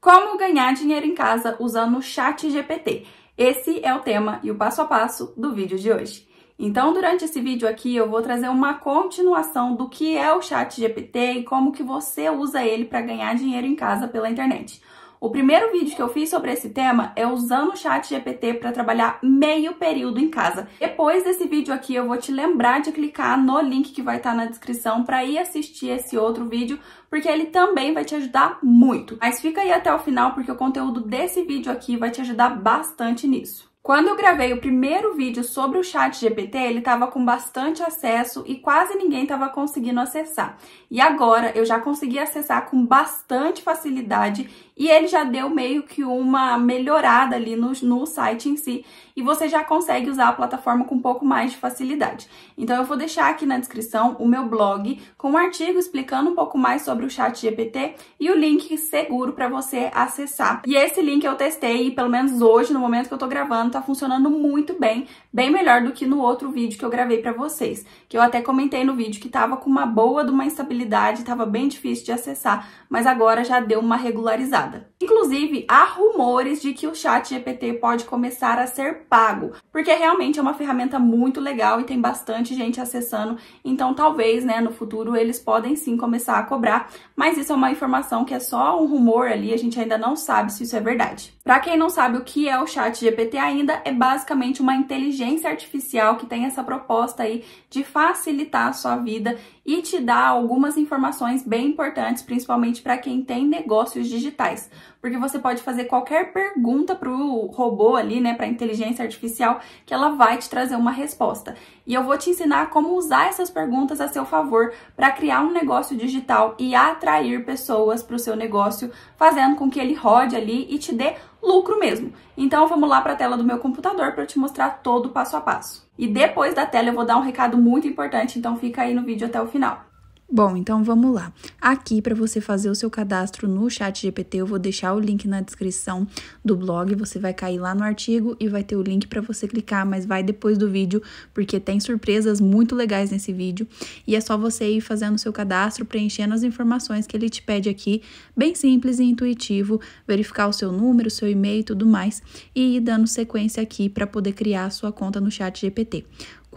Como ganhar dinheiro em casa usando o Chat GPT? Esse é o tema e o passo a passo do vídeo de hoje. Então, durante esse vídeo aqui, eu vou trazer uma continuação do que é o Chat GPT e como que você usa ele para ganhar dinheiro em casa pela internet. O primeiro vídeo que eu fiz sobre esse tema é usando o chat GPT para trabalhar meio período em casa. Depois desse vídeo aqui, eu vou te lembrar de clicar no link que vai estar tá na descrição para ir assistir esse outro vídeo, porque ele também vai te ajudar muito. Mas fica aí até o final, porque o conteúdo desse vídeo aqui vai te ajudar bastante nisso. Quando eu gravei o primeiro vídeo sobre o chat GPT, ele estava com bastante acesso e quase ninguém estava conseguindo acessar. E agora eu já consegui acessar com bastante facilidade e ele já deu meio que uma melhorada ali no, no site em si e você já consegue usar a plataforma com um pouco mais de facilidade. Então eu vou deixar aqui na descrição o meu blog com um artigo explicando um pouco mais sobre o chat GPT e o link seguro para você acessar. E esse link eu testei e pelo menos hoje, no momento que eu estou gravando, tá tá funcionando muito bem, bem melhor do que no outro vídeo que eu gravei pra vocês, que eu até comentei no vídeo que tava com uma boa de uma instabilidade, tava bem difícil de acessar, mas agora já deu uma regularizada. Inclusive, há rumores de que o chat GPT pode começar a ser pago, porque realmente é uma ferramenta muito legal e tem bastante gente acessando, então talvez, né, no futuro eles podem sim começar a cobrar, mas isso é uma informação que é só um rumor ali, a gente ainda não sabe se isso é verdade. Para quem não sabe o que é o chat GPT ainda, é basicamente uma inteligência artificial que tem essa proposta aí de facilitar a sua vida e te dar algumas informações bem importantes, principalmente para quem tem negócios digitais porque você pode fazer qualquer pergunta pro robô ali, né, pra inteligência artificial, que ela vai te trazer uma resposta. E eu vou te ensinar como usar essas perguntas a seu favor para criar um negócio digital e atrair pessoas para o seu negócio, fazendo com que ele rode ali e te dê lucro mesmo. Então vamos lá para a tela do meu computador para eu te mostrar todo o passo a passo. E depois da tela eu vou dar um recado muito importante, então fica aí no vídeo até o final. Bom, então vamos lá. Aqui para você fazer o seu cadastro no Chat GPT, eu vou deixar o link na descrição do blog. Você vai cair lá no artigo e vai ter o link para você clicar, mas vai depois do vídeo, porque tem surpresas muito legais nesse vídeo. E é só você ir fazendo o seu cadastro, preenchendo as informações que ele te pede aqui, bem simples e intuitivo, verificar o seu número, o seu e-mail e tudo mais, e ir dando sequência aqui para poder criar a sua conta no Chat GPT.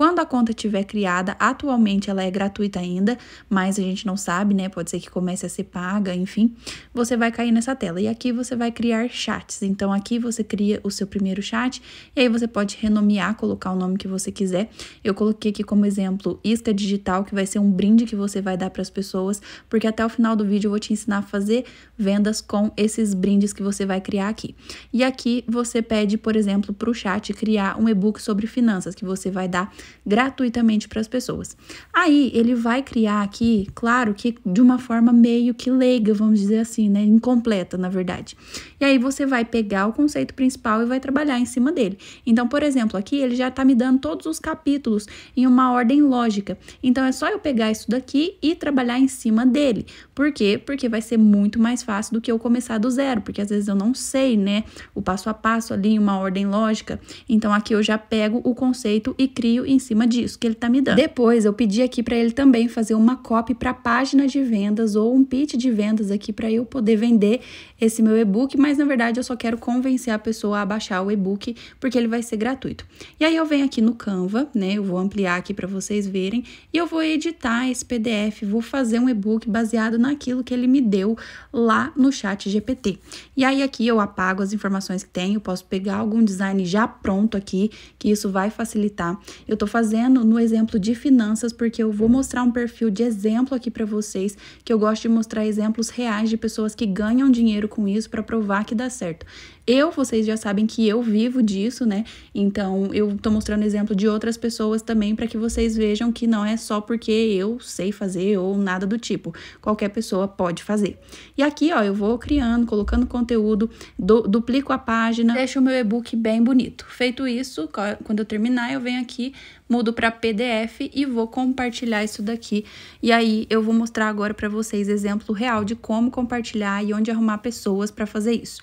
Quando a conta tiver criada, atualmente ela é gratuita ainda, mas a gente não sabe, né? Pode ser que comece a ser paga, enfim. Você vai cair nessa tela e aqui você vai criar chats. Então aqui você cria o seu primeiro chat e aí você pode renomear, colocar o nome que você quiser. Eu coloquei aqui como exemplo isca digital, que vai ser um brinde que você vai dar para as pessoas, porque até o final do vídeo eu vou te ensinar a fazer vendas com esses brindes que você vai criar aqui. E aqui você pede, por exemplo, para o chat criar um e-book sobre finanças que você vai dar gratuitamente para as pessoas. Aí ele vai criar aqui, claro que de uma forma meio que leiga, vamos dizer assim, né, incompleta, na verdade. E aí você vai pegar o conceito principal e vai trabalhar em cima dele. Então, por exemplo, aqui ele já está me dando todos os capítulos em uma ordem lógica. Então é só eu pegar isso daqui e trabalhar em cima dele. Por quê? Porque vai ser muito mais fácil do que eu começar do zero, porque às vezes eu não sei, né, o passo a passo ali em uma ordem lógica. Então aqui eu já pego o conceito e crio em cima disso que ele está me dando. Depois eu pedi aqui para ele também fazer uma copy para página de vendas ou um pitch de vendas aqui para eu poder vender esse meu e-book, mas na verdade eu só quero convencer a pessoa a baixar o e-book porque ele vai ser gratuito. E aí eu venho aqui no Canva, né? Eu vou ampliar aqui para vocês verem e eu vou editar esse PDF, vou fazer um e-book baseado naquilo que ele me deu lá no chat GPT. E aí aqui eu apago as informações que tem, eu posso pegar algum design já pronto aqui, que isso vai facilitar. Eu tô fazendo no exemplo de finanças porque eu vou hum. mostrar um perfil de exemplo aqui para vocês, que eu gosto de mostrar exemplos reais de pessoas que ganham dinheiro com isso para provar que dá certo. Eu, vocês já sabem que eu vivo disso, né? Então, eu tô mostrando exemplo de outras pessoas também para que vocês vejam que não é só porque eu sei fazer ou nada do tipo. Qualquer pessoa pode fazer. E aqui, ó, eu vou criando, colocando conteúdo, duplico a página, deixo o meu e-book bem bonito. Feito isso, quando eu terminar, eu venho aqui, mudo para PDF e vou compartilhar isso daqui. E aí eu vou mostrar agora para vocês exemplo real de como compartilhar e onde arrumar pessoas para fazer isso.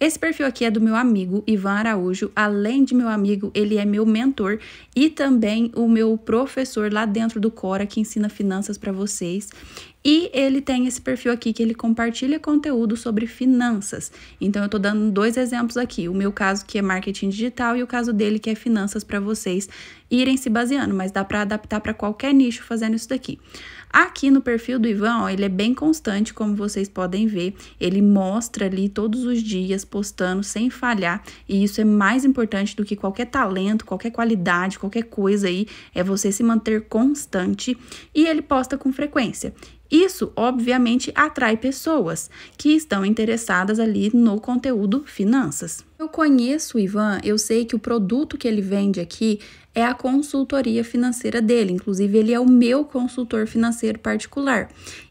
Esse perfil aqui é do meu amigo Ivan Araújo. Além de meu amigo, ele é meu mentor e também o meu professor lá dentro do Cora que ensina finanças para vocês. E ele tem esse perfil aqui que ele compartilha conteúdo sobre finanças. Então eu estou dando dois exemplos aqui, o meu caso que é marketing digital e o caso dele que é finanças para vocês irem se baseando, mas dá para adaptar para qualquer nicho fazendo isso daqui. Aqui no perfil do Ivan, ó, ele é bem constante, como vocês podem ver, ele mostra ali todos os dias postando sem falhar, e isso é mais importante do que qualquer talento, qualquer qualidade, qualquer coisa aí, é você se manter constante e ele posta com frequência. Isso, obviamente, atrai pessoas que estão interessadas ali no conteúdo finanças. Eu conheço o Ivan, eu sei que o produto que ele vende aqui é a consultoria financeira dele, inclusive ele é o meu consultor financeiro particular.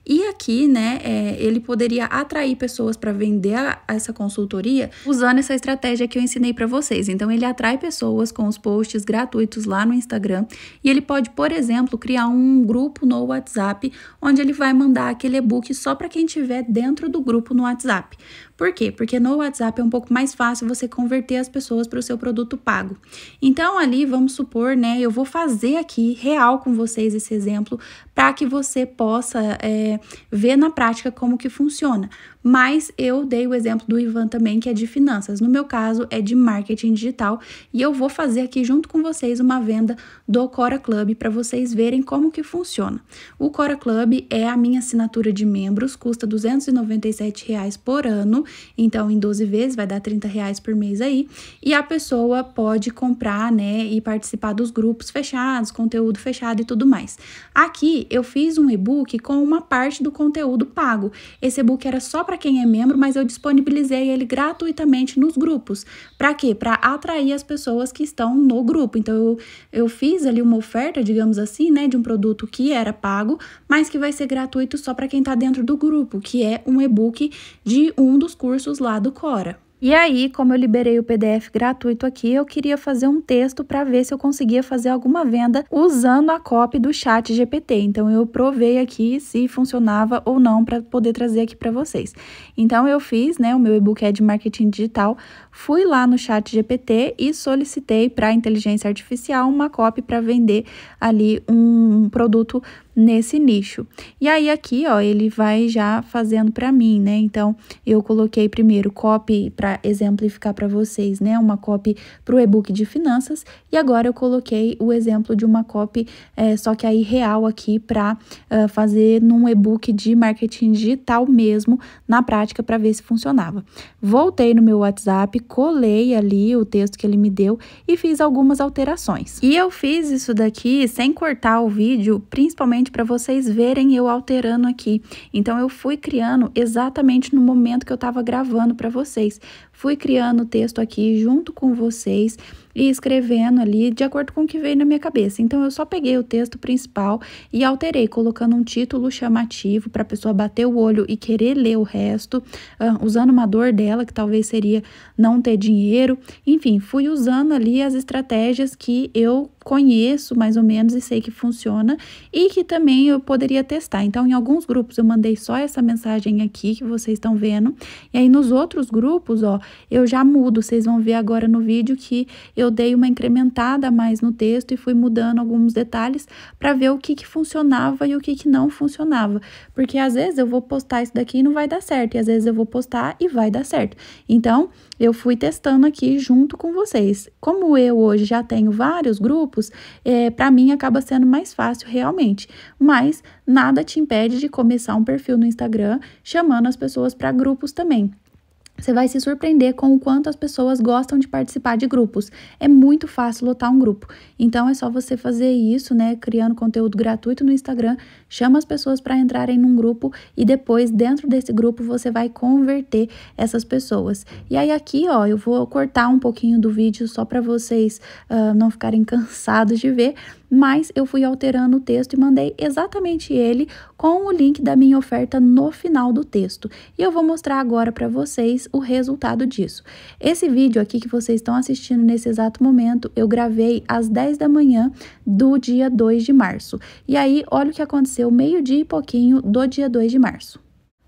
E aqui, né, é, ele poderia atrair pessoas para vender a, essa consultoria usando essa estratégia que eu ensinei para vocês. Então, ele atrai pessoas com os posts gratuitos lá no Instagram e ele pode, por exemplo, criar um grupo no WhatsApp onde ele vai mandar aquele e-book só para quem tiver dentro do grupo no WhatsApp. Por quê? Porque no WhatsApp é um pouco mais fácil você converter as pessoas para o seu produto pago. Então, ali, vamos supor, né, eu vou fazer aqui real com vocês esse exemplo para que você possa é, ver na prática como que funciona. Mas eu dei o exemplo do Ivan também, que é de finanças. No meu caso, é de marketing digital e eu vou fazer aqui junto com vocês uma venda do Cora Club para vocês verem como que funciona. O Cora Club é a minha assinatura de membros, custa R$ 297 reais por ano, então em 12 vezes vai dar R$ reais por mês aí, e a pessoa pode comprar, né, e participar dos grupos fechados, conteúdo fechado e tudo mais. Aqui eu fiz um e-book com uma parte do conteúdo pago. Esse e-book era só para quem é membro, mas eu disponibilizei ele gratuitamente nos grupos. Para quê? Para atrair as pessoas que estão no grupo. Então eu, eu fiz ali uma oferta, digamos assim, né, de um produto que era pago, mas que vai ser gratuito só para quem está dentro do grupo, que é um e-book de um dos cursos lá do Cora. E aí, como eu liberei o PDF gratuito aqui, eu queria fazer um texto para ver se eu conseguia fazer alguma venda usando a copy do chat GPT. Então, eu provei aqui se funcionava ou não para poder trazer aqui para vocês. Então, eu fiz, né, o meu e-book é de marketing digital, fui lá no chat GPT e solicitei para a inteligência artificial uma copy para vender ali um produto nesse nicho. E aí aqui, ó, ele vai já fazendo para mim, né? Então, eu coloquei primeiro copy para exemplificar para vocês, né? Uma copy para o e-book de finanças e agora eu coloquei o exemplo de uma copy, é, só que aí real aqui para uh, é, fazer num e-book de marketing digital mesmo, na prática, para ver se funcionava. Voltei no meu WhatsApp, colei ali o texto que ele me deu e fiz algumas alterações. E eu fiz isso daqui sem cortar o vídeo, principalmente para vocês verem eu alterando aqui. Então, eu fui criando exatamente no momento que eu estava gravando para vocês. Fui criando o texto aqui junto com vocês e escrevendo ali de acordo com o que veio na minha cabeça. Então, eu só peguei o texto principal e alterei, colocando um título chamativo para a pessoa bater o olho e querer ler o resto, uh, usando uma dor dela, que talvez seria não ter dinheiro. Enfim, fui usando ali as estratégias que eu conheço mais ou menos e sei que funciona e que também eu poderia testar. Então, em alguns grupos eu mandei só essa mensagem aqui que vocês estão vendo. E aí nos outros grupos, ó, eu já mudo. Vocês vão ver agora no vídeo que eu dei uma incrementada mais no texto e fui mudando alguns detalhes para ver o que que funcionava e o que que não funcionava. Porque às vezes eu vou postar isso daqui e não vai dar certo, e às vezes eu vou postar e vai dar certo. Então, eu fui testando aqui junto com vocês. Como eu hoje já tenho vários grupos, é, para mim acaba sendo mais fácil realmente. Mas nada te impede de começar um perfil no Instagram chamando as pessoas para grupos também. Você vai se surpreender com o quanto as pessoas gostam de participar de grupos. É muito fácil lotar um grupo. Então é só você fazer isso, né, criando conteúdo gratuito no Instagram, chama as pessoas para entrarem num grupo e depois dentro desse grupo você vai converter essas pessoas. E aí aqui, ó, eu vou cortar um pouquinho do vídeo só para vocês uh, não ficarem cansados de ver, mas eu fui alterando o texto e mandei exatamente ele com o link da minha oferta no final do texto. E eu vou mostrar agora para vocês o resultado disso. Esse vídeo aqui que vocês estão assistindo nesse exato momento, eu gravei às 10 da manhã do dia 2 de março. E aí, olha o que aconteceu meio-dia e pouquinho do dia 2 de março.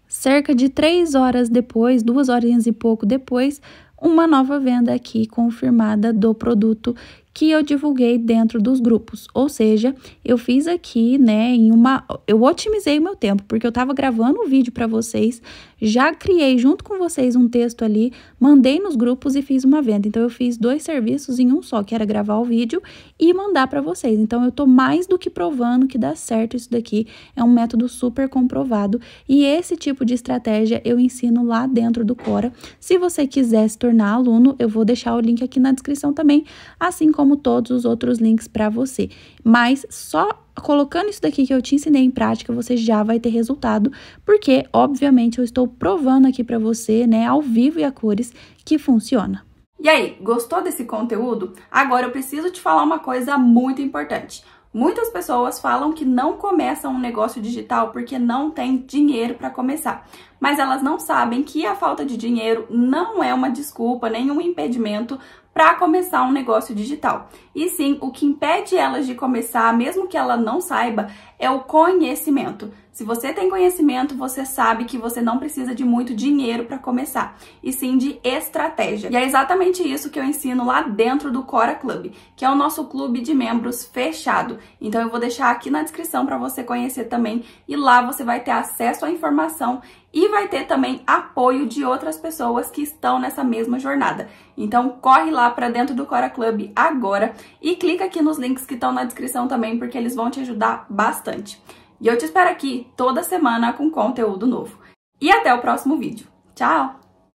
Cerca de três horas depois, duas horinhas e pouco depois, uma nova venda aqui confirmada do produto que eu divulguei dentro dos grupos. Ou seja, eu fiz aqui, né, em uma eu otimizei o meu tempo, porque eu estava gravando o um vídeo para vocês, já criei junto com vocês um texto ali, mandei nos grupos e fiz uma venda. Então eu fiz dois serviços em um só, que era gravar o vídeo e mandar para vocês. Então eu tô mais do que provando que dá certo isso daqui. É um método super comprovado e esse tipo de estratégia eu ensino lá dentro do Cora. Se você quiser se tornar aluno, eu vou deixar o link aqui na descrição também, assim como como todos os outros links para você. Mas só colocando isso daqui que eu te ensinei em prática, você já vai ter resultado, porque obviamente eu estou provando aqui para você, né, ao vivo e a cores, que funciona. E aí, gostou desse conteúdo? Agora eu preciso te falar uma coisa muito importante. Muitas pessoas falam que não começam um negócio digital porque não tem dinheiro para começar mas elas não sabem que a falta de dinheiro não é uma desculpa, nenhum impedimento para começar um negócio digital. E sim, o que impede elas de começar, mesmo que ela não saiba, é o conhecimento. Se você tem conhecimento, você sabe que você não precisa de muito dinheiro para começar, e sim de estratégia. E é exatamente isso que eu ensino lá dentro do Cora Club, que é o nosso clube de membros fechado. Então eu vou deixar aqui na descrição para você conhecer também e lá você vai ter acesso à informação e vai ter também apoio de outras pessoas que estão nessa mesma jornada. Então corre lá para dentro do Cora Club agora e clica aqui nos links que estão na descrição também porque eles vão te ajudar bastante. E eu te espero aqui toda semana com conteúdo novo. E até o próximo vídeo. Tchau!